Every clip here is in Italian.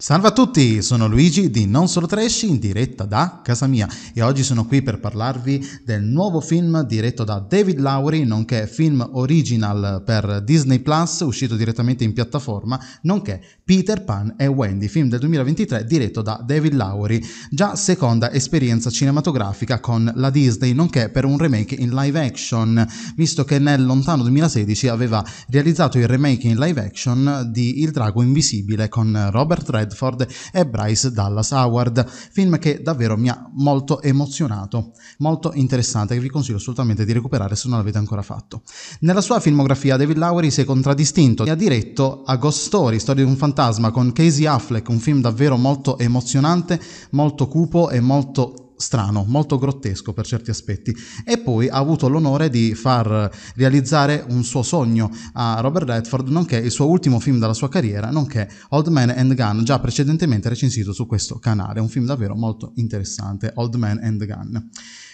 Salve a tutti, sono Luigi di Non Solo Trash in diretta da casa mia e oggi sono qui per parlarvi del nuovo film diretto da David Lowry, nonché film original per Disney Plus, uscito direttamente in piattaforma, nonché Peter Pan e Wendy, film del 2023 diretto da David Lowry, già seconda esperienza cinematografica con la Disney, nonché per un remake in live action, visto che nel lontano 2016 aveva realizzato il remake in live action di Il Drago Invisibile con Robert Redford Redford e Bryce Dallas Howard, film che davvero mi ha molto emozionato, molto interessante, che vi consiglio assolutamente di recuperare se non l'avete ancora fatto. Nella sua filmografia David Lowery si è contraddistinto e ha diretto A Ghost Story, Storia di un fantasma, con Casey Affleck, un film davvero molto emozionante, molto cupo e molto strano, molto grottesco per certi aspetti e poi ha avuto l'onore di far realizzare un suo sogno a Robert Redford, nonché il suo ultimo film della sua carriera, nonché Old Man and Gun, già precedentemente recensito su questo canale, un film davvero molto interessante, Old Man and Gun.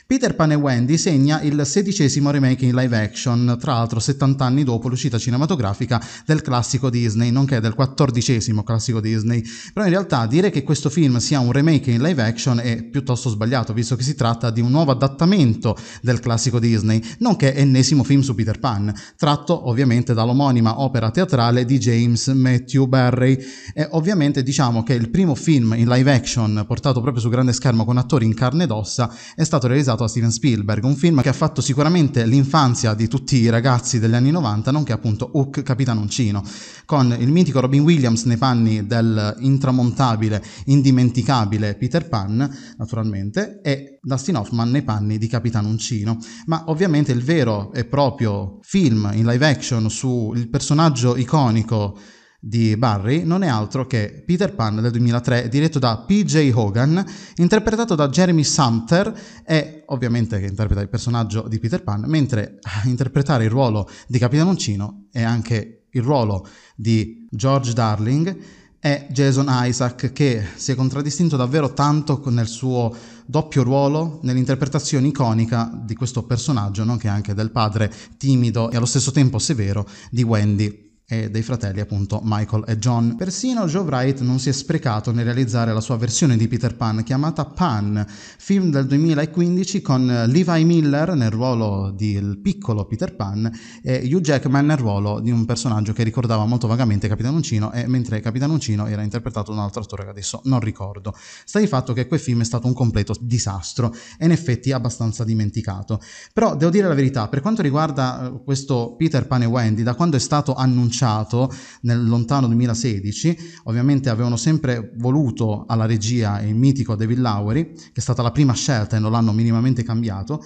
Peter Pan e Wendy segna il sedicesimo remake in live action, tra l'altro 70 anni dopo l'uscita cinematografica del classico Disney, nonché del quattordicesimo classico Disney. Però in realtà dire che questo film sia un remake in live action è piuttosto sbagliato, visto che si tratta di un nuovo adattamento del classico Disney, nonché ennesimo film su Peter Pan, tratto ovviamente dall'omonima opera teatrale di James Matthew Barry. E ovviamente diciamo che il primo film in live action portato proprio su grande schermo con attori in carne ed ossa è stato realizzato dedicato a Steven Spielberg, un film che ha fatto sicuramente l'infanzia di tutti i ragazzi degli anni 90, nonché appunto Hook Capitan Uncino, con il mitico Robin Williams nei panni del intramontabile, indimenticabile Peter Pan, naturalmente, e Dustin Hoffman nei panni di Capitan Uncino. Ma ovviamente il vero e proprio film in live action sul personaggio iconico di Barry non è altro che Peter Pan del 2003, diretto da P.J. Hogan, interpretato da Jeremy Sumter e ovviamente che interpreta il personaggio di Peter Pan, mentre a interpretare il ruolo di Capitanoncino e anche il ruolo di George Darling è Jason Isaac che si è contraddistinto davvero tanto nel suo doppio ruolo, nell'interpretazione iconica di questo personaggio, nonché anche del padre timido e allo stesso tempo severo di Wendy e dei fratelli appunto Michael e John. Persino Joe Wright non si è sprecato nel realizzare la sua versione di Peter Pan chiamata Pan, film del 2015 con Levi Miller nel ruolo del piccolo Peter Pan e Hugh Jackman nel ruolo di un personaggio che ricordava molto vagamente Capitan Uncino e mentre Capitan Uncino era interpretato da un altro attore che adesso non ricordo. Sta di fatto che quel film è stato un completo disastro e in effetti abbastanza dimenticato. Però devo dire la verità, per quanto riguarda eh, questo Peter Pan e Wendy, da quando è stato annunciato annunciato nel lontano 2016, ovviamente avevano sempre voluto alla regia il mitico David Lowery, che è stata la prima scelta e non l'hanno minimamente cambiato,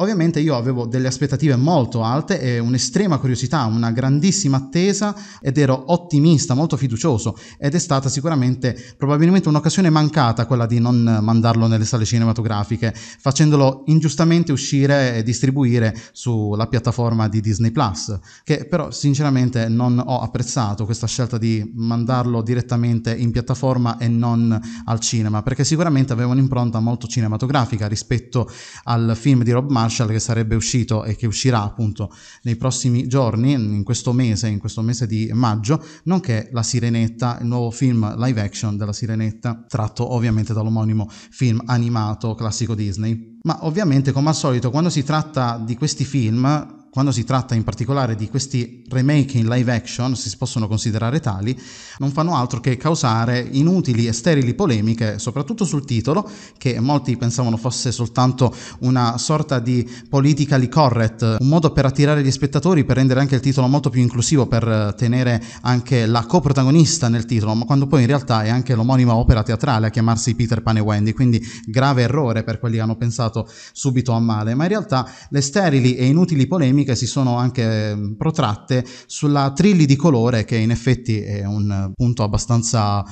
Ovviamente io avevo delle aspettative molto alte e un'estrema curiosità, una grandissima attesa ed ero ottimista, molto fiducioso ed è stata sicuramente probabilmente un'occasione mancata quella di non mandarlo nelle sale cinematografiche, facendolo ingiustamente uscire e distribuire sulla piattaforma di Disney Plus, che però sinceramente non ho apprezzato questa scelta di mandarlo direttamente in piattaforma e non al cinema, perché sicuramente aveva un'impronta molto cinematografica rispetto al film di Rob Marshall Marshall che sarebbe uscito e che uscirà appunto nei prossimi giorni, in questo mese, in questo mese di maggio, nonché La Sirenetta, il nuovo film live action della Sirenetta, tratto ovviamente dall'omonimo film animato classico Disney. Ma ovviamente, come al solito, quando si tratta di questi film, quando si tratta in particolare di questi remake in live action, se si possono considerare tali, non fanno altro che causare inutili e sterili polemiche, soprattutto sul titolo, che molti pensavano fosse soltanto una sorta di politically correct, un modo per attirare gli spettatori, per rendere anche il titolo molto più inclusivo, per tenere anche la coprotagonista nel titolo, ma quando poi in realtà è anche l'omonima opera teatrale a chiamarsi Peter Pan e Wendy, quindi grave errore per quelli che hanno pensato portato subito a male, ma in realtà le sterili e inutili polemiche si sono anche mm, protratte sulla trilli di colore che in effetti è un punto abbastanza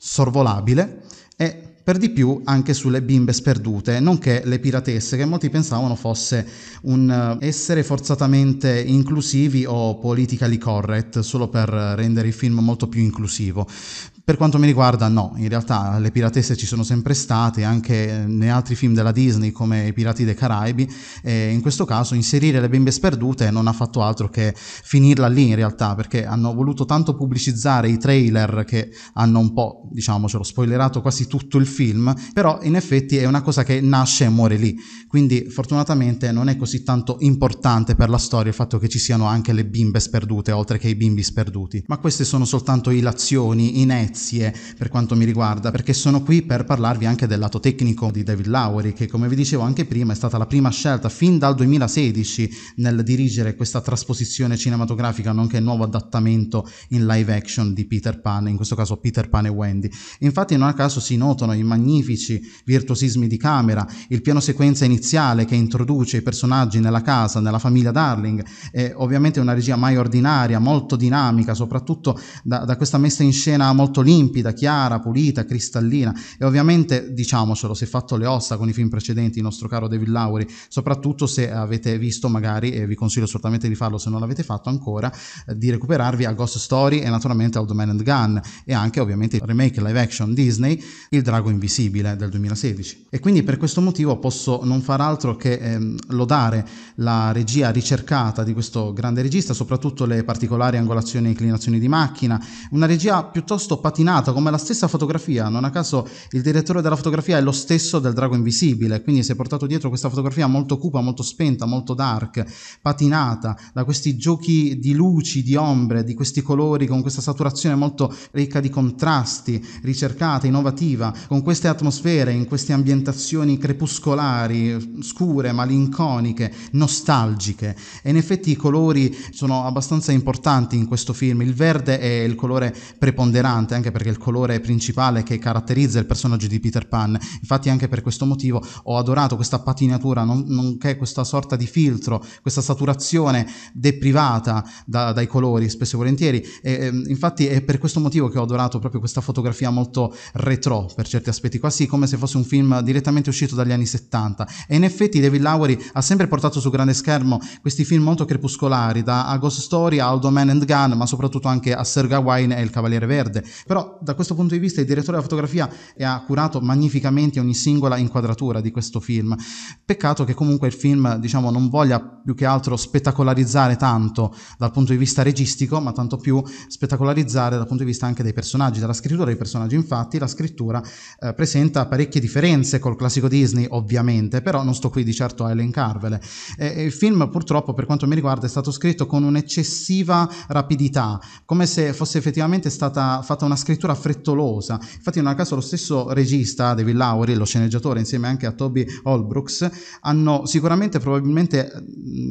sorvolabile e per di più anche sulle bimbe sperdute, nonché le piratesse che molti pensavano fosse un eh, essere forzatamente inclusivi o politically correct solo per rendere il film molto più inclusivo. Per quanto mi riguarda no, in realtà le piratesse ci sono sempre state anche eh, nei altri film della Disney come I Pirati dei Caraibi e in questo caso inserire le bimbe sperdute non ha fatto altro che finirla lì in realtà perché hanno voluto tanto pubblicizzare i trailer che hanno un po' diciamocelo spoilerato quasi tutto il film film, però in effetti è una cosa che nasce e muore lì, quindi fortunatamente non è così tanto importante per la storia il fatto che ci siano anche le bimbe sperdute oltre che i bimbi sperduti, ma queste sono soltanto ilazioni, inezie per quanto mi riguarda, perché sono qui per parlarvi anche del lato tecnico di David Lowry, che come vi dicevo anche prima è stata la prima scelta fin dal 2016 nel dirigere questa trasposizione cinematografica, nonché il nuovo adattamento in live action di Peter Pan, in questo caso Peter Pan e Wendy. Infatti non a caso si notano i magnifici virtuosismi di camera, il piano sequenza iniziale che introduce i personaggi nella casa, nella famiglia Darling, è ovviamente una regia mai ordinaria, molto dinamica, soprattutto da, da questa messa in scena molto limpida, chiara, pulita, cristallina e ovviamente, diciamocelo, si è fatto le ossa con i film precedenti, il nostro caro David Lauri, soprattutto se avete visto magari, e vi consiglio assolutamente di farlo se non l'avete fatto ancora, eh, di recuperarvi a Ghost Story e naturalmente Old Man and Gun e anche ovviamente il remake live action Disney, il Drago Drago Invisibile del 2016. E quindi per questo motivo posso non far altro che ehm, lodare la regia ricercata di questo grande regista, soprattutto le particolari angolazioni e inclinazioni di macchina, una regia piuttosto patinata come la stessa fotografia, non a caso il direttore della fotografia è lo stesso del Drago Invisibile, quindi si è portato dietro questa fotografia molto cupa, molto spenta, molto dark, patinata, da questi giochi di luci, di ombre, di questi colori con questa saturazione molto ricca di contrasti, ricercata, innovativa, con con queste atmosfere, in queste ambientazioni crepuscolari, scure, malinconiche, nostalgiche. E in effetti i colori sono abbastanza importanti in questo film. Il verde è il colore preponderante, anche perché è il colore principale che caratterizza il personaggio di Peter Pan. Infatti, anche per questo motivo ho adorato questa patinatura, non, nonché questa sorta di filtro, questa saturazione deprivata da, dai colori, spesso e volentieri. E, ehm, infatti, è per questo motivo che ho adorato proprio questa fotografia molto retro per certi aspetti, aspetti quasi come se fosse un film direttamente uscito dagli anni 70 e in effetti David Lowery ha sempre portato su grande schermo questi film molto crepuscolari da A Ghost Story a Aldo Man and Gun ma soprattutto anche a Sir Gawain e Il Cavaliere Verde però da questo punto di vista il direttore della fotografia ha curato magnificamente ogni singola inquadratura di questo film peccato che comunque il film diciamo non voglia più che altro spettacolarizzare tanto dal punto di vista registico ma tanto più spettacolarizzare dal punto di vista anche dei personaggi della scrittura dei personaggi infatti la scrittura eh, presenta parecchie differenze col classico Disney, ovviamente, però non sto qui di certo a elencarvele. Eh, eh, il film, purtroppo, per quanto mi riguarda, è stato scritto con un'eccessiva rapidità, come se fosse effettivamente stata fatta una scrittura frettolosa. Infatti, in un caso lo stesso regista, David Lowry, lo sceneggiatore, insieme anche a Toby Holbrooks, hanno sicuramente, probabilmente, mh,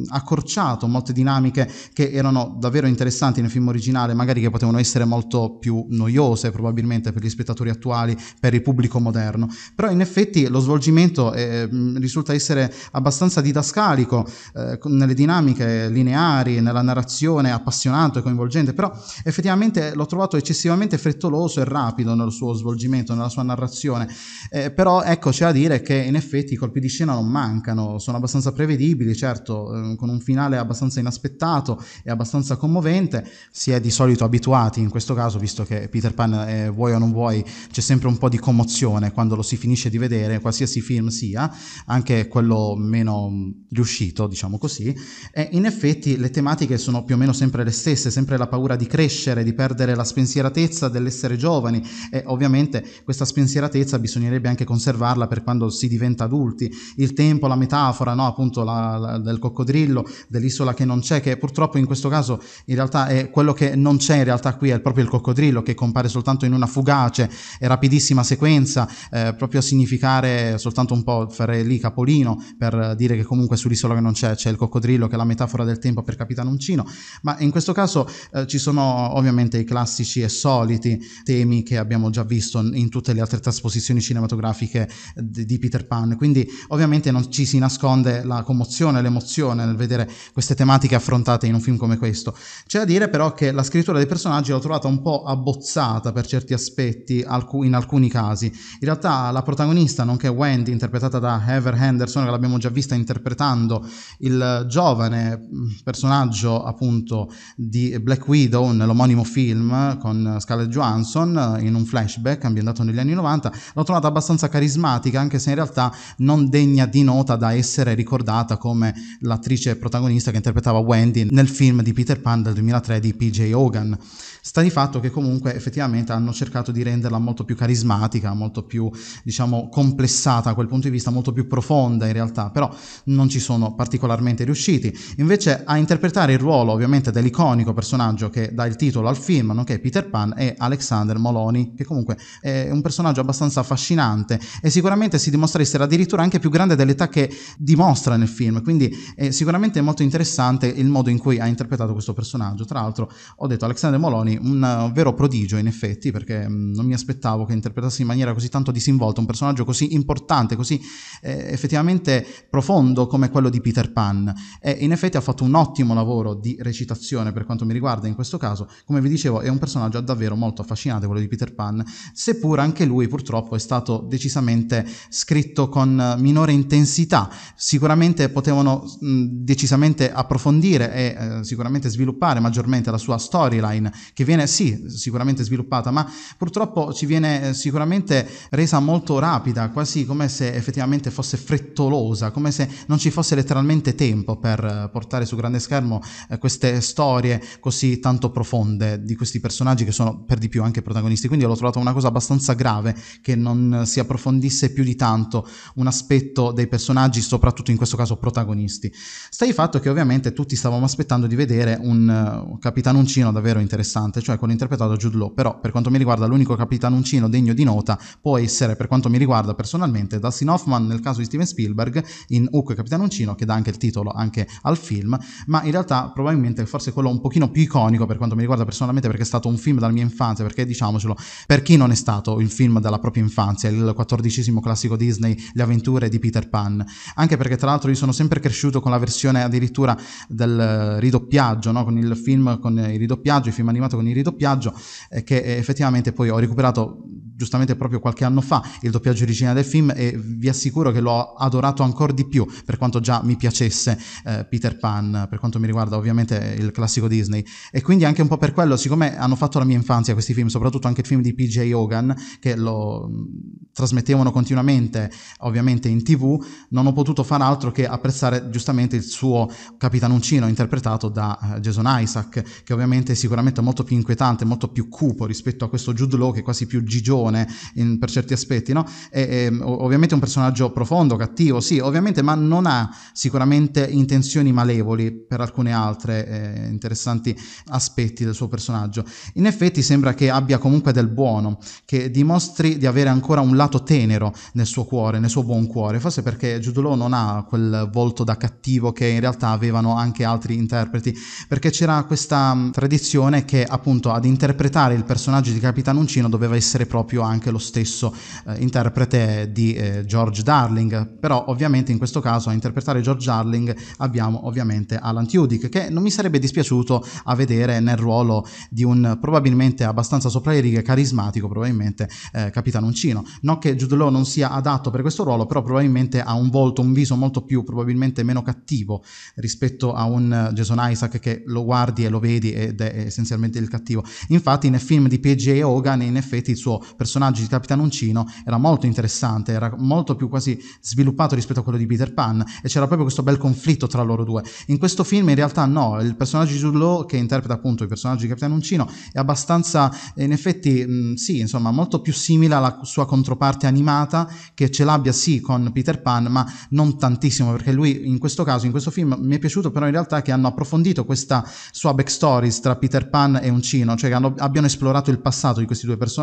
mm, accorciato molte dinamiche che erano davvero interessanti nel film originale, magari che potevano essere molto più noiose, probabilmente, per gli spettatori attuali, per i pubblici pubblico moderno. Però in effetti lo svolgimento è, eh, mm, risulta essere abbastanza didascalico eh, nelle dinamiche lineari, nella narrazione appassionato e coinvolgente, però effettivamente l'ho trovato eccessivamente frettoloso e rapido nel suo svolgimento, nella sua narrazione. Eh, però ecco, c'è da dire che in effetti i colpi di scena non mancano, sono abbastanza prevedibili, certo, eh, con un finale abbastanza inaspettato e abbastanza commovente, si è di solito abituati in questo caso, visto che Peter Pan, eh, vuoi o non vuoi, c'è sempre un po' di commozione un'emozione quando lo si finisce di vedere, qualsiasi film sia, anche quello meno mm, riuscito, diciamo così, e in effetti le tematiche sono più o meno sempre le stesse, sempre la paura di crescere, di perdere la spensieratezza dell'essere giovani e ovviamente questa spensieratezza bisognerebbe anche conservarla per quando si diventa adulti, il tempo, la metafora, no? appunto la, la, del coccodrillo, dell'isola che non c'è, che purtroppo in questo caso in realtà è quello che non c'è in realtà qui, è proprio il coccodrillo che compare soltanto in una fugace e rapidissima sequenza, partenza, eh, proprio a significare soltanto un po' fare lì capolino per dire che comunque sull'isola che non c'è c'è il coccodrillo che è la metafora del tempo per Capitan Uncino, ma in questo caso eh, ci sono ovviamente i classici e soliti temi che abbiamo già visto in tutte le altre trasposizioni cinematografiche di Peter Pan, quindi ovviamente non ci si nasconde la commozione, l'emozione nel vedere queste tematiche affrontate in un film come questo. C'è da dire però che la scrittura dei personaggi l'ho trovata un po' abbozzata per certi aspetti in alcuni casi, in realtà la protagonista, nonché Wendy, interpretata da Heather Henderson, che l'abbiamo già vista interpretando il giovane mm, personaggio appunto di Black Widow nell'omonimo film con Scarlett Johansson eh, in un flashback ambientato negli anni 90, l'ho trovata abbastanza carismatica, anche se in realtà non degna di nota da essere ricordata come l'attrice protagonista che interpretava Wendy nel film di Peter Pan del 2003 di PJ Hogan. Sta di fatto che comunque effettivamente hanno cercato di renderla molto più carismatica, molto più, diciamo, complessata a quel punto di vista, molto più profonda in realtà, però non ci sono particolarmente riusciti. Invece a interpretare il ruolo ovviamente dell'iconico personaggio che dà il titolo al film, nonché Peter Pan, è Alexander Moloni che comunque è un personaggio abbastanza affascinante e sicuramente si dimostra essere addirittura anche più grande dell'età che dimostra nel film, quindi è sicuramente molto interessante il modo in cui ha interpretato questo personaggio. Tra l'altro ho detto Alexander Moloni un vero prodigio in effetti, perché mm, non mi aspettavo che interpretassi in maniera maniera così tanto disinvolta un personaggio così importante, così eh, effettivamente profondo come quello di Peter Pan. E in effetti ha fatto un ottimo lavoro di recitazione per quanto mi riguarda in questo caso. Come vi dicevo, è un personaggio davvero molto affascinante quello di Peter Pan, seppur anche lui purtroppo è stato decisamente scritto con minore intensità. Sicuramente potevano mh, decisamente approfondire e eh, sicuramente sviluppare maggiormente la sua storyline, che viene sì, sicuramente sviluppata, ma purtroppo ci viene eh, sicuramente veramente resa molto rapida, quasi come se effettivamente fosse frettolosa, come se non ci fosse letteralmente tempo per eh, portare su grande schermo eh, queste storie così tanto profonde di questi personaggi che sono per di più anche protagonisti. Quindi l'ho trovata una cosa abbastanza grave che non si approfondisse più di tanto un aspetto dei personaggi, soprattutto in questo caso protagonisti. Sta di fatto che ovviamente tutti stavamo aspettando di vedere un uh, capitanuncino davvero interessante, cioè quello interpretato da Jude Law, però per quanto mi riguarda l'unico capitanuncino degno di nota può essere, per quanto mi riguarda personalmente, Dustin Hoffman nel caso di Steven Spielberg in Hook e Capitano Uncino, che dà anche il titolo anche al film, ma in realtà probabilmente forse quello un pochino più iconico per quanto mi riguarda personalmente, perché è stato un film dalla mia infanzia, perché diciamocelo, per chi non è stato il film della propria infanzia, il quattordicesimo classico Disney, Le avventure di Peter Pan, anche perché tra l'altro io sono sempre cresciuto con la versione addirittura del ridoppiaggio, no? con il film con il ridoppiaggio, il film animato con il ridoppiaggio, eh, che eh, effettivamente poi ho recuperato giustamente proprio qualche anno fa il doppiaggio originale del film e vi assicuro che l'ho adorato ancora di più per quanto già mi piacesse eh, Peter Pan per quanto mi riguarda ovviamente eh, il classico Disney e quindi anche un po' per quello siccome hanno fatto la mia infanzia questi film soprattutto anche il film di PJ Hogan che lo mm, trasmettevano continuamente ovviamente in tv non ho potuto far altro che apprezzare giustamente il suo capitanuncino interpretato da eh, Jason Isaac che ovviamente è sicuramente molto più inquietante molto più cupo rispetto a questo Jude Law che è quasi più gigione Napoleone in, per certi aspetti, no? E, e, ovviamente è un personaggio profondo, cattivo, sì, ovviamente, ma non ha sicuramente intenzioni malevoli per alcune altre eh, interessanti aspetti del suo personaggio. In effetti sembra che abbia comunque del buono, che dimostri di avere ancora un lato tenero nel suo cuore, nel suo buon cuore, forse perché Jude non ha quel volto da cattivo che in realtà avevano anche altri interpreti, perché c'era questa tradizione che appunto ad interpretare il personaggio di Capitan Uncino doveva essere proprio esempio anche lo stesso eh, interprete di eh, George Darling, però ovviamente in questo caso a interpretare George Darling abbiamo ovviamente Alan Tudyk, che non mi sarebbe dispiaciuto a vedere nel ruolo di un probabilmente abbastanza sopra le righe carismatico, probabilmente eh, Capitano Uncino. Non che Jude Law non sia adatto per questo ruolo, però probabilmente ha un volto, un viso molto più, probabilmente meno cattivo rispetto a un eh, Jason Isaac che lo guardi e lo vedi ed è essenzialmente il cattivo. Infatti nel film di P.J. Hogan in effetti il suo personaggio personaggio di Capitan Uncino era molto interessante, era molto più quasi sviluppato rispetto a quello di Peter Pan e c'era proprio questo bel conflitto tra loro due. In questo film in realtà no, il personaggio di Zullo che interpreta appunto il personaggio di Capitan Uncino è abbastanza, eh, in effetti mh, mm, sì, insomma, molto più simile alla sua controparte animata che ce l'abbia sì con Peter Pan, ma non tantissimo perché lui in questo caso, in questo film mi è piaciuto però in realtà che hanno approfondito questa sua backstory tra Peter Pan e Uncino, cioè hanno, abbiano esplorato il passato di questi due personaggi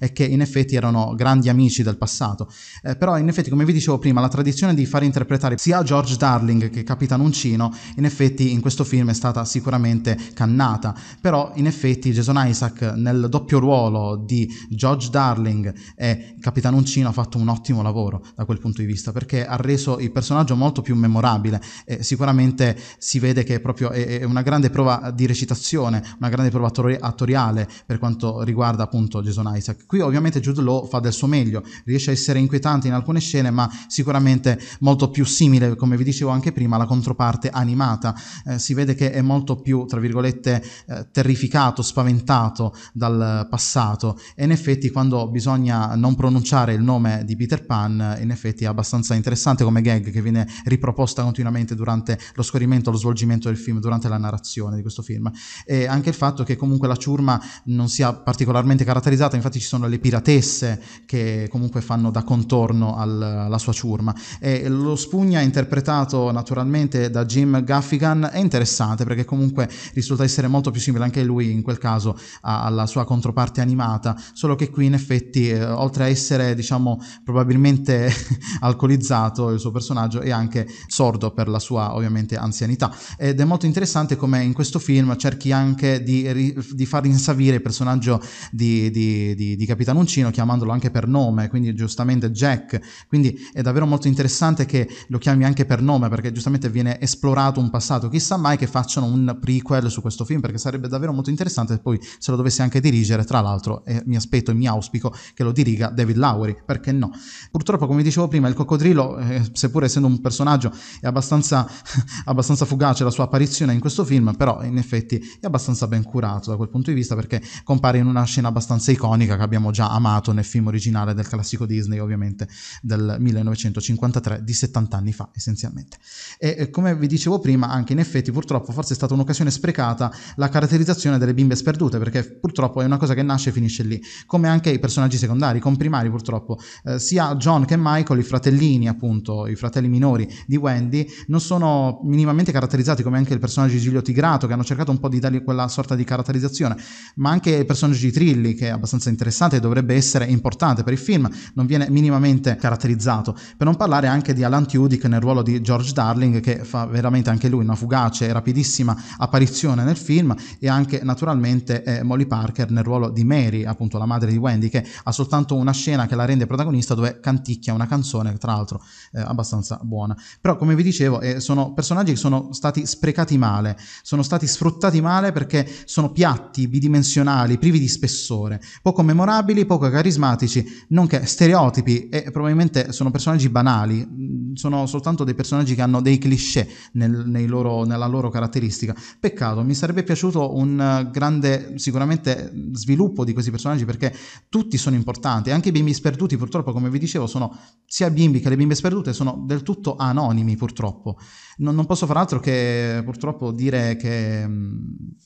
e che in effetti erano grandi amici del passato. Eh, però in effetti, come vi dicevo prima, la tradizione di far interpretare sia George Darling che Capitan Uncino, in effetti in questo film è stata sicuramente cannata, però in effetti Jason Isaac nel doppio ruolo di George Darling e Capitan Uncino ha fatto un ottimo lavoro da quel punto di vista, perché ha reso il personaggio molto più memorabile e sicuramente si vede che è proprio è, è una grande prova di recitazione, una grande prova attoriale per quanto riguarda appunto Jason Isaac Qui ovviamente Jude Law fa del suo meglio, riesce a essere inquietante in alcune scene, ma sicuramente molto più simile, come vi dicevo anche prima, alla controparte animata. Eh, si vede che è molto più, tra virgolette, eh, terrificato, spaventato dal passato e in effetti quando bisogna non pronunciare il nome di Peter Pan, in effetti è abbastanza interessante come gag che viene riproposta continuamente durante lo scorrimento, lo svolgimento del film, durante la narrazione di questo film. E anche il fatto che comunque la ciurma non sia particolarmente caratterizzata, infatti ci sono sono le piratesse che comunque fanno da contorno al, alla sua ciurma. E lo spugna interpretato naturalmente da Jim Gaffigan è interessante perché comunque risulta essere molto più simile anche lui in quel caso alla sua controparte animata, solo che qui in effetti eh, oltre a essere diciamo probabilmente alcolizzato il suo personaggio è anche sordo per la sua ovviamente anzianità ed è molto interessante come in questo film cerchi anche di, di far rinsavire il personaggio di, di, di, di Capitan Uncino chiamandolo anche per nome, quindi giustamente Jack, quindi è davvero molto interessante che lo chiami anche per nome perché giustamente viene esplorato un passato, chissà mai che facciano un prequel su questo film perché sarebbe davvero molto interessante poi se lo dovesse anche dirigere, tra l'altro eh, mi aspetto e mi auspico che lo diriga David Lowry, perché no? Purtroppo come dicevo prima il coccodrillo, eh, seppur essendo un personaggio, è abbastanza, abbastanza fugace la sua apparizione in questo film, però in effetti è abbastanza ben curato da quel punto di vista perché compare in una scena abbastanza iconica che abbiamo abbiamo già amato nel film originale del classico Disney, ovviamente del 1953, di 70 anni fa essenzialmente. E come vi dicevo prima, anche in effetti purtroppo forse è stata un'occasione sprecata la caratterizzazione delle bimbe sperdute, perché purtroppo è una cosa che nasce e finisce lì, come anche i personaggi secondari, con primari purtroppo, eh, sia John che Michael, i fratellini appunto, i fratelli minori di Wendy, non sono minimamente caratterizzati come anche il personaggio di Giulio Tigrato, che hanno cercato un po' di dargli quella sorta di caratterizzazione, ma anche il personaggio di Trilli, che è abbastanza interessante importante e dovrebbe essere importante per il film, non viene minimamente caratterizzato. Per non parlare anche di Alan Tudyk nel ruolo di George Darling, che fa veramente anche lui una fugace e rapidissima apparizione nel film, e anche naturalmente eh, Molly Parker nel ruolo di Mary, appunto la madre di Wendy, che ha soltanto una scena che la rende protagonista dove canticchia una canzone, tra l'altro eh, abbastanza buona. Però come vi dicevo, eh, sono personaggi che sono stati sprecati male, sono stati sfruttati male perché sono piatti, bidimensionali, privi di spessore, poco memorabili apprezzabili, poco carismatici, nonché stereotipi e probabilmente sono personaggi banali, mm, sono soltanto dei personaggi che hanno dei cliché nel, loro, nella loro caratteristica. Peccato, mi sarebbe piaciuto un grande sicuramente sviluppo di questi personaggi perché tutti sono importanti, anche i bimbi sperduti purtroppo come vi dicevo sono sia bimbi che le bimbe sperdute sono del tutto anonimi purtroppo non, non, posso far altro che purtroppo dire che mm,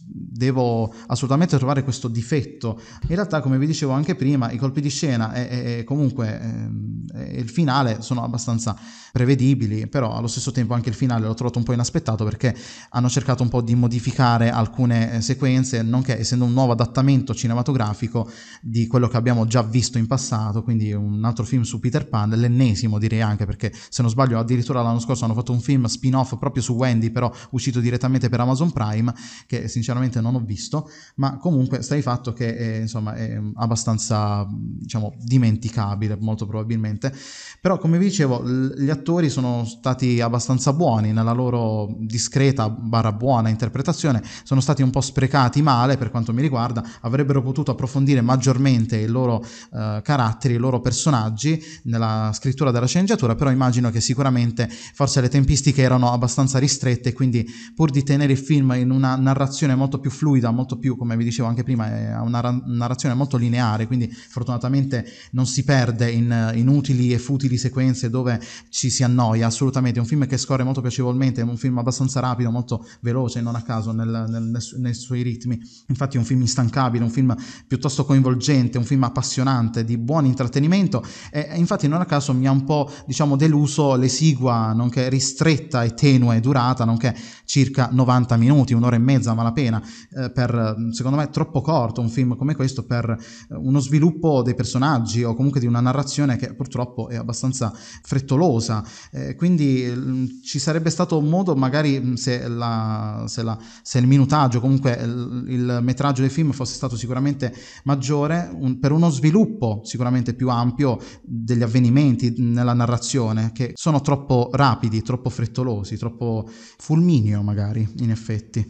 devo assolutamente trovare questo difetto. In realtà, come vi dicevo anche prima, i colpi di scena e, e comunque ehm, e il finale sono abbastanza prevedibili, però allo stesso tempo anche il finale l'ho trovato un po' inaspettato perché hanno cercato un po' di modificare alcune eh, sequenze, nonché essendo un nuovo adattamento cinematografico di quello che abbiamo già visto in passato, quindi un altro film su Peter Pan, l'ennesimo direi anche perché se non sbaglio addirittura l'anno scorso hanno fatto un film spin-off spin-off proprio su Wendy, però uscito direttamente per Amazon Prime, che sinceramente non ho visto, ma comunque sta di fatto che è, insomma, è abbastanza diciamo, dimenticabile molto probabilmente. Però come vi dicevo, gli attori sono stati abbastanza buoni nella loro discreta barra buona interpretazione, sono stati un po' sprecati male per quanto mi riguarda, avrebbero potuto approfondire maggiormente i loro eh, caratteri, i loro personaggi nella scrittura della sceneggiatura, però immagino che sicuramente forse le tempistiche erano abbastanza ristrette, quindi pur di tenere il film in una narrazione molto più fluida, molto più, come vi dicevo anche prima, una narrazione molto lineare, quindi fortunatamente non si perde in inutili e futili sequenze dove ci si annoia assolutamente. È un film che scorre molto piacevolmente, è un film abbastanza rapido, molto veloce, non a caso nel, nel, nei suoi ritmi. Infatti è un film instancabile, un film piuttosto coinvolgente, un film appassionante, di buon intrattenimento e infatti non a caso mi ha un po' diciamo deluso l'esigua, nonché ristretta e tenue e durata, nonché circa 90 minuti, un'ora e mezza a malapena, eh, per, secondo me troppo corto un film come questo per eh, uno sviluppo dei personaggi o comunque di una narrazione che purtroppo è abbastanza frettolosa, eh, quindi mh, mm, ci sarebbe stato un modo magari mm, se, la, se, la, se il minutaggio, comunque il, eh, il, metraggio del film fosse stato sicuramente maggiore, un, per uno sviluppo sicuramente più ampio degli avvenimenti nella narrazione, che sono troppo rapidi, troppo frettolosi impetuosi, troppo fulmineo magari, in effetti.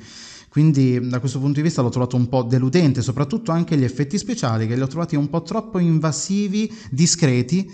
Quindi da questo punto di vista l'ho trovato un po' deludente, soprattutto anche gli effetti speciali che li ho trovati un po' troppo invasivi, discreti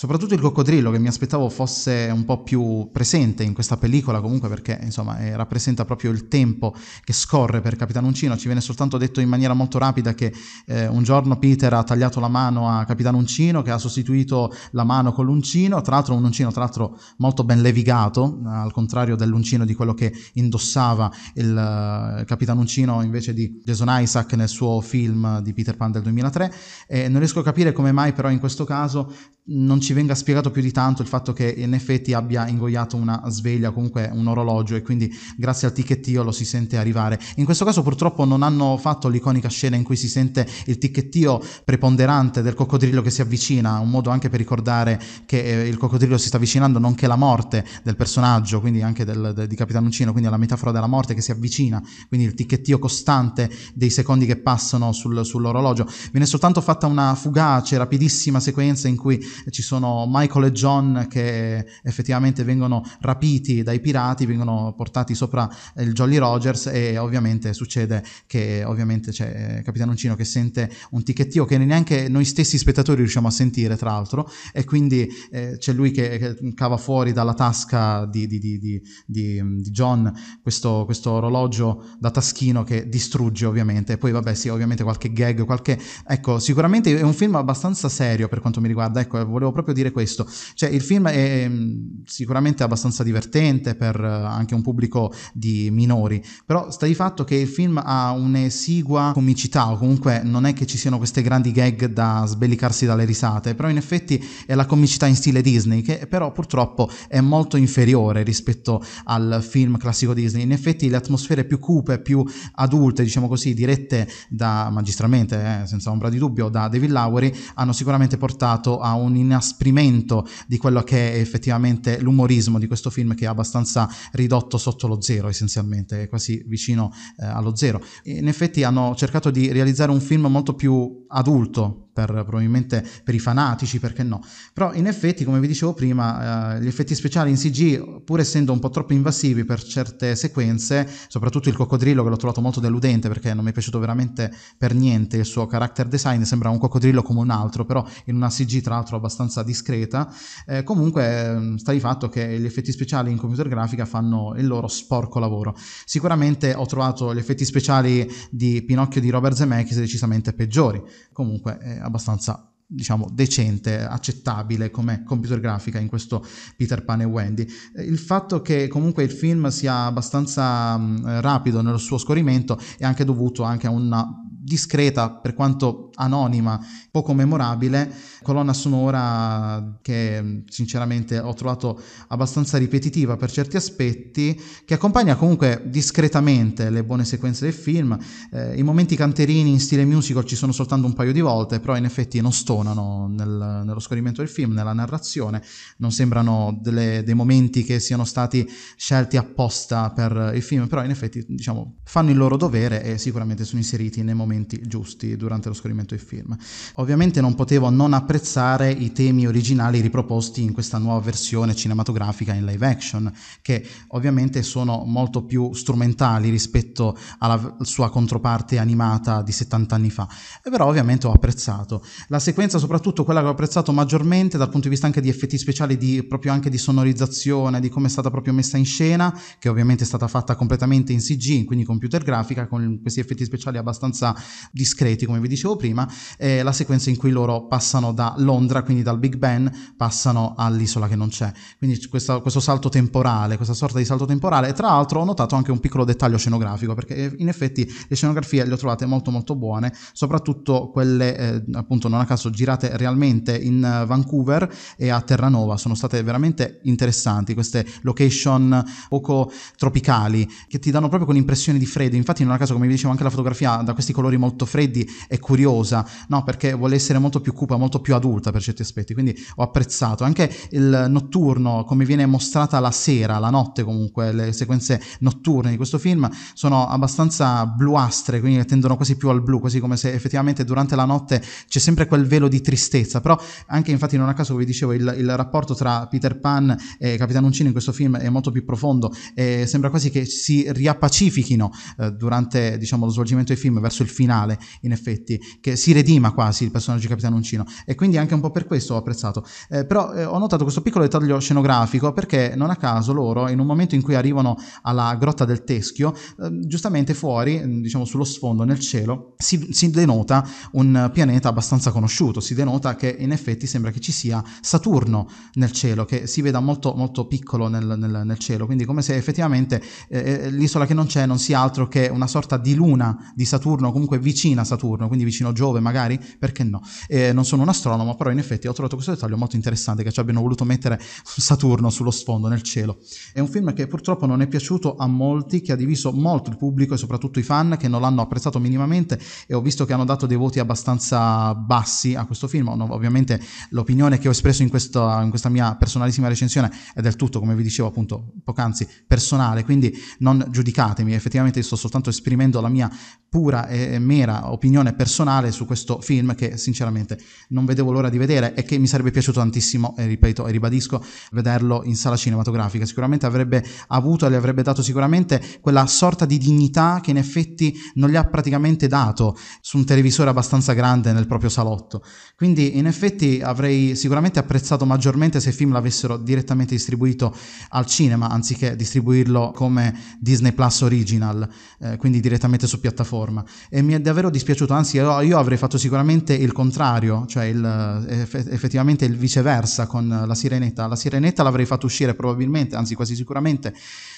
Soprattutto il coccodrillo che mi aspettavo fosse un po' più presente in questa pellicola comunque perché insomma eh, rappresenta proprio il tempo che scorre per Capitan Uncino, ci viene soltanto detto in maniera molto rapida che eh, un giorno Peter ha tagliato la mano a Capitan Uncino che ha sostituito la mano con l'uncino, tra l'altro un uncino tra l'altro molto ben levigato, al contrario dell'uncino di quello che indossava il eh, Capitan Uncino invece di Jason Isaac nel suo film di Peter Pan del 2003 e eh, non riesco a capire come mai però in questo caso non ci ci venga spiegato più di tanto il fatto che in effetti abbia ingoiato una sveglia, comunque un orologio, e quindi grazie al ticchettio lo si sente arrivare. In questo caso purtroppo non hanno fatto l'iconica scena in cui si sente il ticchettio preponderante del coccodrillo che si avvicina, un modo anche per ricordare che eh, il coccodrillo si sta avvicinando, nonché la morte del personaggio, quindi anche del, de, di Capitanuncino, quindi la metafora della morte che si avvicina, quindi il ticchettio costante dei secondi che passano sul, sull'orologio. Viene soltanto fatta una fugace, rapidissima sequenza in cui ci sono sono Michael e John che effettivamente vengono rapiti dai pirati, vengono portati sopra il Jolly Rogers e ovviamente succede che ovviamente c'è eh, Capitano Uncino che sente un ticchettio che neanche noi stessi spettatori riusciamo a sentire tra l'altro e quindi eh, c'è lui che, che, cava fuori dalla tasca di, di, di, di John questo, questo, orologio da taschino che distrugge ovviamente e poi vabbè sì ovviamente qualche gag qualche ecco sicuramente è un film abbastanza serio per quanto mi riguarda ecco volevo proprio proprio dire questo. Cioè, il film è ehm, sicuramente abbastanza divertente per eh, anche un pubblico di minori, però sta di fatto che il film ha un'esigua comicità, o comunque non è che ci siano queste grandi gag da sbellicarsi dalle risate, però in effetti è la comicità in stile Disney, che però purtroppo è molto inferiore rispetto al film classico Disney. In effetti le atmosfere più cupe, più adulte, diciamo così, dirette da magistralmente, eh, senza ombra di dubbio, da David Lowery, hanno sicuramente portato a un inaspettato inasprimento di quello che è effettivamente l'umorismo di questo film che è abbastanza ridotto sotto lo zero essenzialmente, è quasi vicino eh, allo zero. in effetti hanno cercato di realizzare un film molto più adulto per, probabilmente per i fanatici, perché no. Però in effetti, come vi dicevo prima, eh, gli effetti speciali in CG, pur essendo un po' troppo invasivi per certe sequenze, soprattutto il coccodrillo che l'ho trovato molto deludente perché non mi è piaciuto veramente per niente il suo character design, sembra un coccodrillo come un altro, però in una CG tra l'altro abbastanza discreta. Eh, comunque mm, sta di fatto che gli effetti speciali in computer grafica fanno il loro sporco lavoro. Sicuramente ho trovato gli effetti speciali di Pinocchio di Robert Zemeckis decisamente peggiori. Comunque eh, abbastanza diciamo decente, accettabile come computer grafica in questo Peter Pan e Wendy. Eh, il fatto che comunque il film sia abbastanza mm, rapido nello suo scorrimento è anche dovuto anche a una discreta, per quanto anonima, poco memorabile, colonna sonora che sinceramente ho trovato abbastanza ripetitiva per certi aspetti, che accompagna comunque discretamente le buone sequenze del film. Eh, I momenti canterini in stile musical ci sono soltanto un paio di volte, però in effetti non stonano nel, nello scorrimento del film, nella narrazione, non sembrano delle, dei momenti che siano stati scelti apposta per il film, però in effetti diciamo, fanno il loro dovere e sicuramente sono inseriti nei momenti momenti giusti durante lo scorrimento del film. Ovviamente non potevo non apprezzare i temi originali riproposti in questa nuova versione cinematografica in live action, che ovviamente sono molto più strumentali rispetto alla sua controparte animata di 70 anni fa, però ovviamente ho apprezzato. La sequenza soprattutto quella che ho apprezzato maggiormente dal punto di vista anche di effetti speciali, di, proprio anche di sonorizzazione, di come è stata proprio messa in scena, che ovviamente è stata fatta completamente in CG, quindi computer grafica, con questi effetti speciali abbastanza discreti, come vi dicevo prima, eh, la sequenza in cui loro passano da Londra, quindi dal Big Ben, passano all'isola che non c'è. Quindi questa, questo salto temporale, questa sorta di salto temporale. E tra l'altro ho notato anche un piccolo dettaglio scenografico, perché eh, in effetti le scenografie le ho trovate molto molto buone, soprattutto quelle eh, appunto non a caso girate realmente in eh, Vancouver e a Terranova. Sono state veramente interessanti queste location poco tropicali che ti danno proprio quell'impressione di freddo. Infatti non a caso, come vi dicevo, anche la fotografia da questi colori colori molto freddi e curiosa, no? Perché vuole essere molto più cupa, molto più adulta per certi aspetti, quindi ho apprezzato. Anche il notturno, come viene mostrata la sera, la notte comunque, le sequenze notturne di questo film sono abbastanza bluastre, quindi tendono quasi più al blu, così come se effettivamente durante la notte c'è sempre quel velo di tristezza, però anche infatti non a caso come vi dicevo il, il rapporto tra Peter Pan e Capitan Uncino in questo film è molto più profondo e sembra quasi che si riappacifichino eh, durante diciamo lo svolgimento del film verso il film finale, in effetti, che si redima quasi il personaggio di Capitano Uncino. E quindi anche un po' per questo ho apprezzato. Eh, però eh, ho notato questo piccolo dettaglio scenografico perché non a caso loro, in un momento in cui arrivano alla grotta del Teschio, eh, giustamente fuori, mm, diciamo sullo sfondo, nel cielo, si, si denota un pianeta abbastanza conosciuto. Si denota che in effetti sembra che ci sia Saturno nel cielo, che si veda molto, molto piccolo nel, nel, nel cielo. Quindi come se effettivamente eh, eh l'isola che non c'è non sia altro che una sorta di luna di Saturno, comunque comunque vicina a Saturno, quindi vicino a Giove magari, perché no? Eh, non sono un astronomo, però in effetti ho trovato questo dettaglio molto interessante che ci abbiano voluto mettere Saturno sullo sfondo, nel cielo. È un film che purtroppo non è piaciuto a molti, che ha diviso molto il pubblico e soprattutto i fan che non l'hanno apprezzato minimamente e ho visto che hanno dato dei voti abbastanza bassi a questo film. ovviamente l'opinione che ho espresso in questa, in questa mia personalissima recensione è del tutto, come vi dicevo appunto poc'anzi, personale, quindi non giudicatemi, effettivamente sto soltanto esprimendo la mia pura e mera opinione personale su questo film che sinceramente non vedevo l'ora di vedere e che mi sarebbe piaciuto tantissimo, e ripeto e ribadisco, vederlo in sala cinematografica. Sicuramente avrebbe avuto e le avrebbe dato sicuramente quella sorta di dignità che in effetti non gli ha praticamente dato su un televisore abbastanza grande nel proprio salotto. Quindi in effetti avrei sicuramente apprezzato maggiormente se il film l'avessero direttamente distribuito al cinema anziché distribuirlo come Disney Plus Original, eh, quindi direttamente su piattaforma. E mi mi è davvero dispiaciuto, anzi io avrei fatto sicuramente il contrario, cioè il, effettivamente il viceversa con la Sirenetta. La Sirenetta l'avrei fatto uscire probabilmente, anzi quasi sicuramente,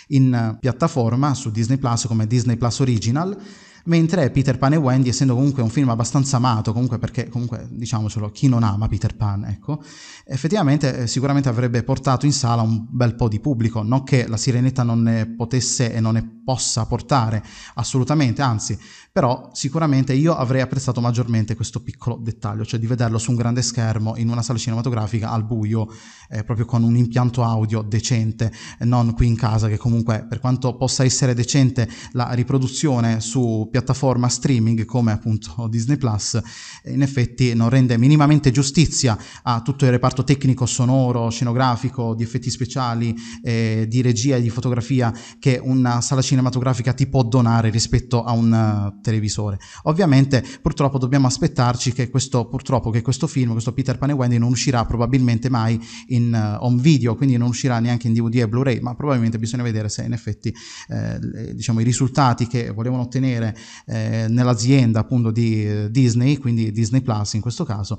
in piattaforma su Disney Plus come Disney Plus Original mentre Peter Pan e Wendy, essendo comunque un film abbastanza amato, comunque perché comunque diciamocelo, chi non ama Peter Pan, ecco, effettivamente eh, sicuramente avrebbe portato in sala un bel po' di pubblico, non che la Sirenetta non ne potesse e non ne possa portare, assolutamente, anzi, però sicuramente io avrei apprezzato maggiormente questo piccolo dettaglio, cioè di vederlo su un grande schermo in una sala cinematografica al buio, eh, proprio con un impianto audio decente, non qui in casa che comunque per quanto possa essere decente la riproduzione su piattaforma streaming come appunto Disney Plus, in effetti non rende minimamente giustizia a tutto il reparto reparto tecnico sonoro, scenografico, di effetti speciali, eh, di regia e di fotografia che una sala cinematografica ti può donare rispetto a un eh, televisore. Ovviamente purtroppo dobbiamo aspettarci che questo, che questo, film, questo Peter Pan e Wendy non uscirà probabilmente mai in uh, home video, quindi non uscirà neanche in DVD e Blu-ray, ma probabilmente bisogna vedere se in effetti eh, diciamo, i risultati che volevano ottenere eh, nell'azienda appunto di eh, Disney, quindi Disney Plus in questo caso,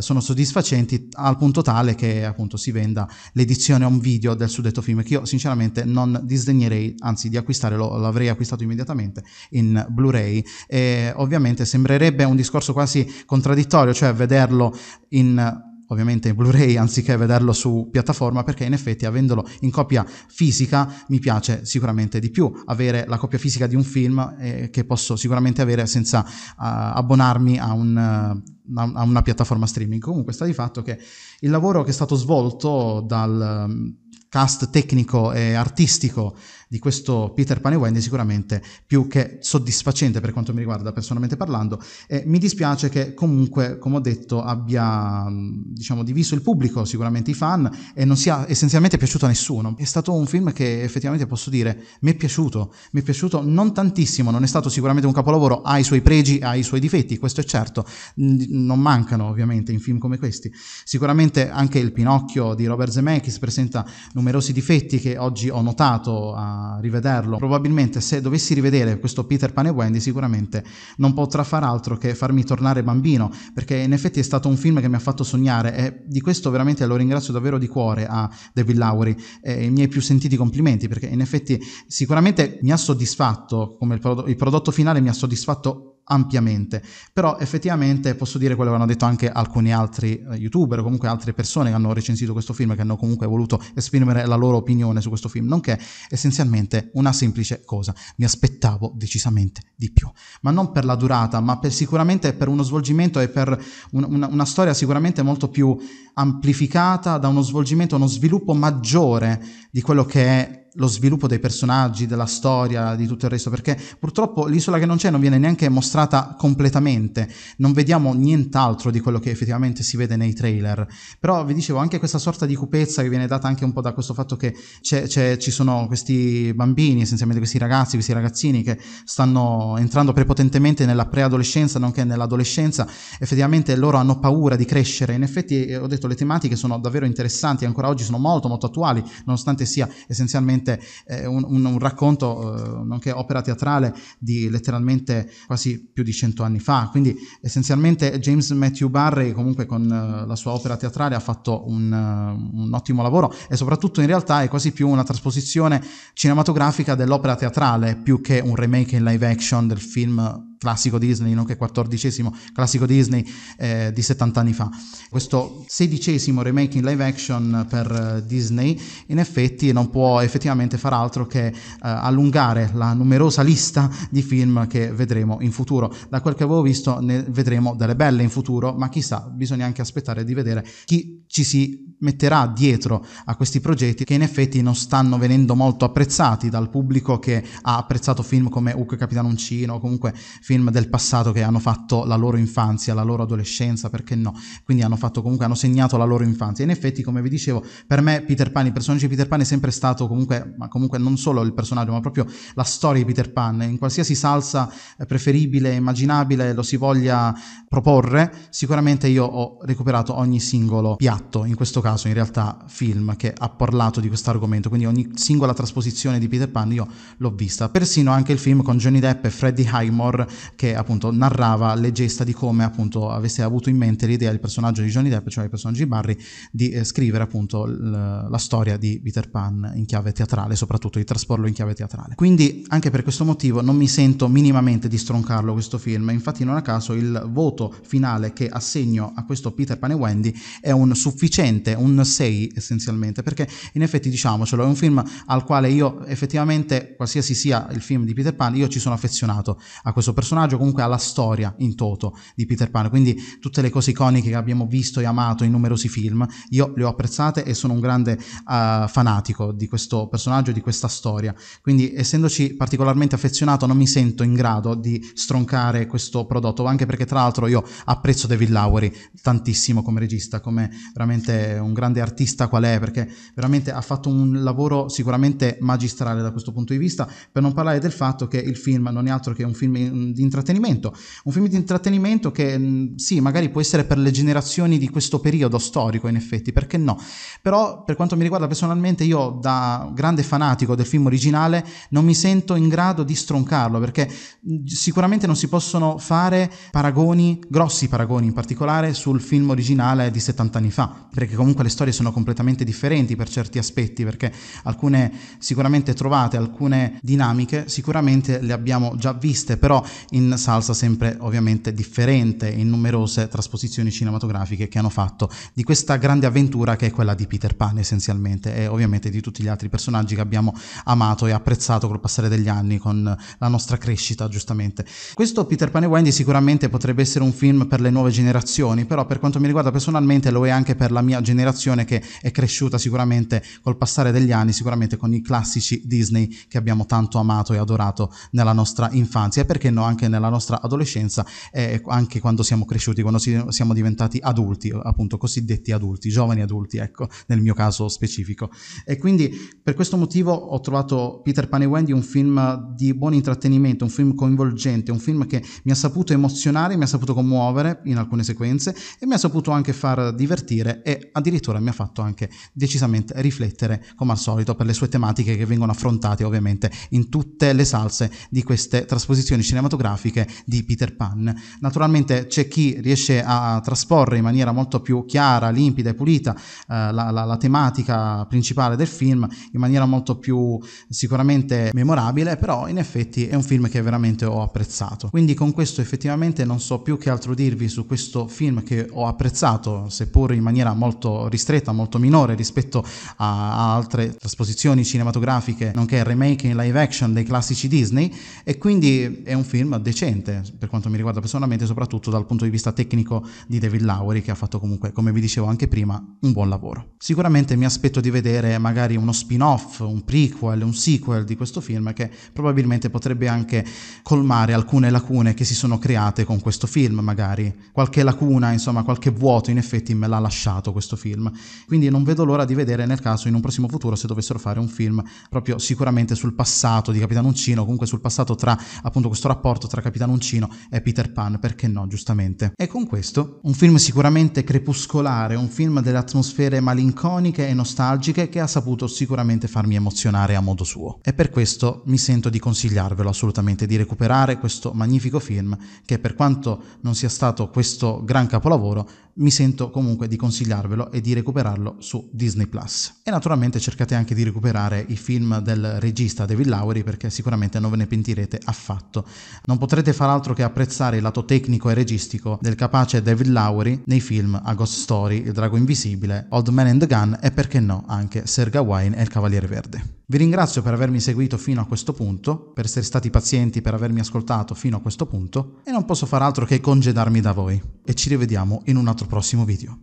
sono soddisfacenti al punto punto tale che appunto si venda l'edizione home video del suddetto film che io sinceramente non disdegnerei anzi di acquistare l'avrei acquistato immediatamente in Blu-ray e ovviamente sembrerebbe un discorso quasi contraddittorio cioè vederlo in ovviamente in Blu-ray anziché vederlo su piattaforma perché in effetti avendolo in copia fisica mi piace sicuramente di più avere la copia fisica di un film eh, che posso sicuramente avere senza uh, abbonarmi a, un, uh, a una piattaforma streaming. Comunque sta di fatto che il lavoro che è stato svolto dal mm, cast tecnico e artistico di questo Peter Pan e Wendy sicuramente più che soddisfacente per quanto mi riguarda personalmente parlando e mi dispiace che comunque come ho detto abbia mm, diciamo diviso il pubblico sicuramente i fan e non sia essenzialmente piaciuto a nessuno è stato un film che effettivamente posso dire mi è piaciuto mi è piaciuto non tantissimo non è stato sicuramente un capolavoro ha i suoi pregi ha i suoi difetti questo è certo non mancano ovviamente in film come questi sicuramente anche il Pinocchio di Robert Zemeckis presenta numerosi difetti che oggi ho notato a rivederlo. Probabilmente se dovessi rivedere questo Peter Pan e Wendy sicuramente non potrà far altro che farmi tornare bambino, perché in effetti è stato un film che mi ha fatto sognare e di questo veramente lo ringrazio davvero di cuore a David Lowry e i miei più sentiti complimenti, perché in effetti sicuramente mi ha soddisfatto, come il, prodotto, il prodotto finale mi ha soddisfatto ampiamente. Però effettivamente posso dire quello che hanno detto anche alcuni altri eh, youtuber o comunque altre persone che hanno recensito questo film, e che hanno comunque voluto esprimere la loro opinione su questo film, nonché essenzialmente una semplice cosa. Mi aspettavo decisamente di più, ma non per la durata, ma per, sicuramente per uno svolgimento e per un, una, una storia sicuramente molto più amplificata da uno svolgimento, uno sviluppo maggiore di quello che è lo sviluppo dei personaggi, della storia, di tutto il resto, perché purtroppo l'isola che non c'è non viene neanche mostrata completamente, non vediamo nient'altro di quello che effettivamente si vede nei trailer, però vi dicevo anche questa sorta di cupezza che viene data anche un po' da questo fatto che c'è, c'è, ci sono questi bambini, essenzialmente questi ragazzi, questi ragazzini che stanno entrando prepotentemente nella preadolescenza, nonché nell'adolescenza, effettivamente loro hanno paura di crescere, in effetti eh, ho detto le tematiche sono davvero interessanti, ancora oggi sono molto molto attuali, nonostante sia essenzialmente letteralmente eh, un, un, un, racconto, eh, nonché opera teatrale di letteralmente quasi più di cento anni fa. Quindi essenzialmente James Matthew Barry comunque con eh, la sua opera teatrale ha fatto un, eh, un ottimo lavoro e soprattutto in realtà è quasi più una trasposizione cinematografica dell'opera teatrale più che un remake in live action del film classico Disney, nonché quattordicesimo classico Disney eh, di 70 anni fa. Questo sedicesimo remake in live action per eh, Disney in effetti non può effettivamente far altro che eh, allungare la numerosa lista di film che vedremo in futuro. Da quel che avevo visto ne vedremo delle belle in futuro, ma chissà, bisogna anche aspettare di vedere chi ci si metterà dietro a questi progetti che in effetti non stanno venendo molto apprezzati dal pubblico che ha apprezzato film come Hook Capitan Uncino o comunque film del passato che hanno fatto la loro infanzia, la loro adolescenza, perché no? Quindi hanno fatto comunque hanno segnato la loro infanzia. In effetti, come vi dicevo, per me Peter Pan, il personaggio di Peter Pan è sempre stato comunque ma comunque non solo il personaggio, ma proprio la storia di Peter Pan in qualsiasi salsa eh, preferibile, immaginabile lo si voglia proporre, sicuramente io ho recuperato ogni singolo piatto piatto, in questo caso in realtà film, che ha parlato di questo argomento, quindi ogni singola trasposizione di Peter Pan io l'ho vista, persino anche il film con Johnny Depp e Freddie Highmore che appunto narrava le gesta di come appunto avesse avuto in mente l'idea del personaggio di Johnny Depp, cioè il personaggio di Barry, di eh, scrivere appunto l- la storia di Peter Pan in chiave teatrale, soprattutto di trasporlo in chiave teatrale. Quindi anche per questo motivo non mi sento minimamente di stroncarlo questo film, infatti non a caso il voto finale che assegno a questo Peter Pan e Wendy è un su sufficiente, un 6 essenzialmente, perché in effetti diciamocelo, è un film al quale io effettivamente, qualsiasi sia il film di Peter Pan, io ci sono affezionato a questo personaggio, comunque alla storia in toto di Peter Pan, quindi tutte le cose iconiche che abbiamo visto e amato in numerosi film, io le ho apprezzate e sono un grande uh, fanatico di questo personaggio, di questa storia, quindi essendoci particolarmente affezionato non mi sento in grado di stroncare questo prodotto, anche perché tra l'altro io apprezzo David Lowery tantissimo come regista, come veramente un grande artista qual è, perché veramente ha fatto un lavoro sicuramente magistrale da questo punto di vista, per non parlare del fatto che il film non è altro che un film mm, di intrattenimento, un film di intrattenimento che mm, sì, magari può essere per le generazioni di questo periodo storico in effetti, perché no? Però per quanto mi riguarda personalmente io da grande fanatico del film originale non mi sento in grado di stroncarlo, perché mm, sicuramente non si possono fare paragoni, grossi paragoni in particolare, sul film originale di 70 anni fa perché comunque le storie sono completamente differenti per certi aspetti, perché alcune sicuramente trovate, alcune dinamiche sicuramente le abbiamo già viste, però in salsa sempre ovviamente differente in numerose trasposizioni cinematografiche che hanno fatto di questa grande avventura che è quella di Peter Pan essenzialmente e ovviamente di tutti gli altri personaggi che abbiamo amato e apprezzato col passare degli anni con la nostra crescita giustamente. Questo Peter Pan e Wendy sicuramente potrebbe essere un film per le nuove generazioni, però per quanto mi riguarda personalmente lo è anche per la mia generazione che è cresciuta sicuramente col passare degli anni, sicuramente con i classici Disney che abbiamo tanto amato e adorato nella nostra infanzia e perché no anche nella nostra adolescenza e anche quando siamo cresciuti, quando siamo diventati adulti, appunto cosiddetti adulti, giovani adulti, ecco, nel mio caso specifico. E quindi per questo motivo ho trovato Peter Pan e Wendy un film di buon intrattenimento, un film coinvolgente, un film che mi ha saputo emozionare, mi ha saputo commuovere in alcune sequenze e mi ha saputo anche far divertire dire e addirittura mi ha fatto anche decisamente riflettere come al solito per le sue tematiche che vengono affrontate ovviamente in tutte le salse di queste trasposizioni cinematografiche di Peter Pan. Naturalmente c'è chi riesce a trasporre in maniera molto più chiara, limpida e pulita eh, la, la, la tematica principale del film in maniera molto più sicuramente memorabile, però in effetti è un film che veramente ho apprezzato. Quindi con questo effettivamente non so più che altro dirvi su questo film che ho apprezzato, seppur in maniera maniera molto ristretta, molto minore rispetto a, altre trasposizioni cinematografiche, nonché remake in live action dei classici Disney e quindi è un film decente per quanto mi riguarda personalmente, soprattutto dal punto di vista tecnico di David Lowry che ha fatto comunque, come vi dicevo anche prima, un buon lavoro. Sicuramente mi aspetto di vedere magari uno spin-off, un prequel, un sequel di questo film che probabilmente potrebbe anche colmare alcune lacune che si sono create con questo film, magari qualche lacuna, insomma, qualche vuoto in effetti me l'ha lasciato lasciato questo film. Quindi non vedo l'ora di vedere nel caso in un prossimo futuro se dovessero fare un film proprio sicuramente sul passato di Capitan Uncino, comunque sul passato tra appunto questo rapporto tra Capitan Uncino e Peter Pan, perché no, giustamente. E con questo un film sicuramente crepuscolare, un film delle atmosfere malinconiche e nostalgiche che ha saputo sicuramente farmi emozionare a modo suo. E per questo mi sento di consigliarvelo assolutamente di recuperare questo magnifico film che per quanto non sia stato questo gran capolavoro, mi sento comunque di consigliarvelo consigliarvelo e di recuperarlo su Disney Plus. E naturalmente cercate anche di recuperare i film del regista David Lowry perché sicuramente non ve ne pentirete affatto. Non potrete far altro che apprezzare il lato tecnico e registico del capace David Lowry nei film A Ghost Story, Il Drago Invisibile, Old Man and the Gun e perché no anche Serga Wine e Il Cavaliere Verde. Vi ringrazio per avermi seguito fino a questo punto, per essere stati pazienti, per avermi ascoltato fino a questo punto e non posso far altro che congedarmi da voi e ci rivediamo in un altro prossimo video.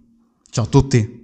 Ciao a tutti!